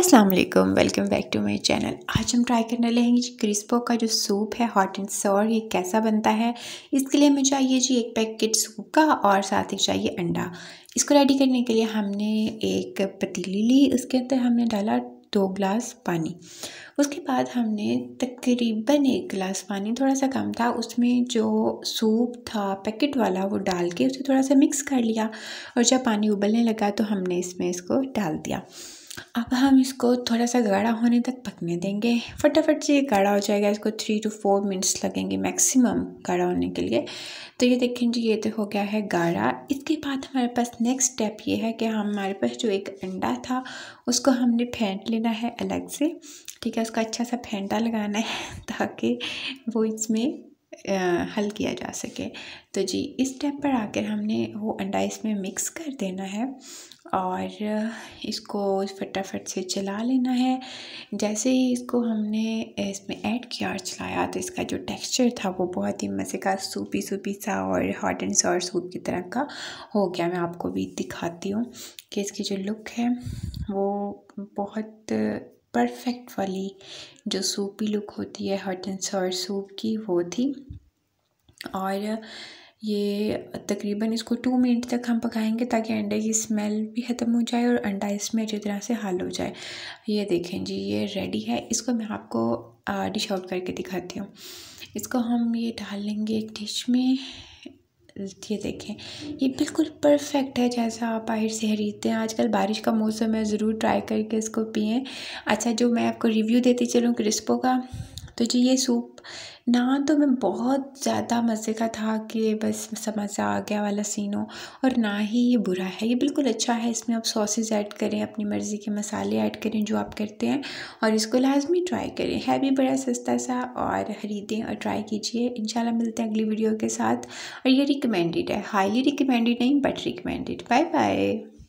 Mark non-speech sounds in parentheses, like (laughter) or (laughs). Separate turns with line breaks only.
Aslam welcome back to my channel आज हम try करने लगेंगे जी क्रिस्पो का जो सूप है हॉट एंड सॉर ये कैसा बनता है इसके लिए हमें चाहिए जी एक पैकेट सूप का और साथ ही चाहिए अंडा इसको रेडी करने के लिए हमने एक पतीली ली उसके अंदर हमने डाला दो ग्लास पानी उसके बाद हमने तकरीबन एक गिलास पानी थोड़ा सा कम था उसमें जो सूप था पैकेट वाला वो डाल के उसे थोड़ा सा मिक्स कर लिया और जब पानी उबलने लगा तो हमने इसमें इसको डाल दिया अब हम इसको थोड़ा सा गाढ़ा होने तक पकने देंगे फटाफट से ये गाढ़ा हो जाएगा इसको थ्री टू फोर मिनट्स लगेंगे मैक्सिमम गाढ़ा होने के लिए तो ये देखें जी ये तो हो गया है गाढ़ा इसके बाद हमारे पास नेक्स्ट स्टेप ये है कि हमारे पास जो एक अंडा था उसको हमने फेंट लेना है अलग से ठीक है उसका अच्छा सा फेंटा लगाना है (laughs) ताकि वो इसमें आ, हल किया जा सके तो जी इस स्टेप पर आकर हमने वो अंडा इसमें मिक्स कर देना है और इसको फटाफट से चला लेना है जैसे ही इसको हमने इसमें ऐड किया और चलाया तो इसका जो टेक्सचर था वो बहुत ही मज़े का सूपी सूपी सा और हॉट एंड सॉर सूप की तरह का हो गया मैं आपको भी दिखाती हूँ कि इसकी जो लुक है वो बहुत परफेक्ट वाली जो सूपी लुक होती है हॉट एंड सॉर सूप की वो थी और ये तकरीबन इसको टू मिनट तक हम पकाएंगे ताकि अंडे की स्मेल भी ख़त्म हो जाए और अंडा इसमें अच्छी तरह से हल हो जाए ये देखें जी ये रेडी है इसको मैं आपको डिश आउट करके दिखाती हूँ इसको हम ये डाल लेंगे एक डिश में ये देखें ये बिल्कुल परफेक्ट है जैसा आप बाहर से खरीदते हैं आजकल बारिश का मौसम है ज़रूर ट्राई करके इसको पिए अच्छा जो मैं आपको रिव्यू देती चलूँ क्रिस्पो का तो जी ये सूप ना तो मैं बहुत ज़्यादा मज़े का था कि बस समझ आ गया वाला सीन हो और ना ही ये बुरा है ये बिल्कुल अच्छा है इसमें आप सॉसेज ऐड करें अपनी मर्ज़ी के मसाले ऐड करें जो आप करते हैं और इसको लाजमी ट्राई करें है भी बड़ा सस्ता सा और ख़रीदें और ट्राई कीजिए इन मिलते हैं अगली वीडियो के साथ और ये रिकमेंडेड है हाईली रिकमेंडेड नहीं बट रिकमेंडेड बाय बाय